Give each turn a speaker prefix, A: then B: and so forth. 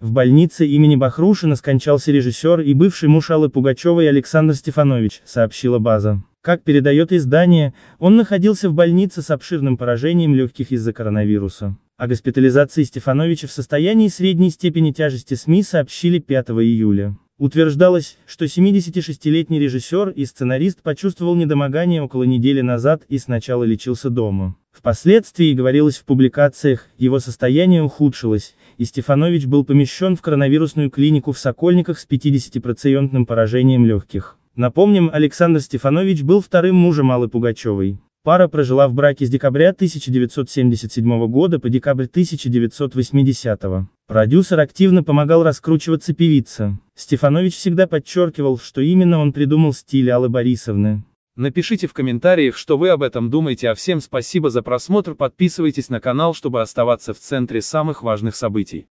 A: В больнице имени Бахрушина скончался режиссер и бывший муж Аллы Пугачевой Александр Стефанович, сообщила база. Как передает издание, он находился в больнице с обширным поражением легких из-за коронавируса. О госпитализации Стефановича в состоянии средней степени тяжести СМИ сообщили 5 июля. Утверждалось, что 76-летний режиссер и сценарист почувствовал недомогание около недели назад и сначала лечился дома. Впоследствии говорилось в публикациях, его состояние ухудшилось, и Стефанович был помещен в коронавирусную клинику в Сокольниках с 50% поражением легких. Напомним, Александр Стефанович был вторым мужем Аллы Пугачевой. Пара прожила в браке с декабря 1977 года по декабрь 1980 года. Продюсер активно помогал раскручиваться певице. Стефанович всегда подчеркивал, что именно он придумал стиль Аллы Борисовны.
B: Напишите в комментариях, что вы об этом думаете, а всем спасибо за просмотр, подписывайтесь на канал, чтобы оставаться в центре самых важных событий.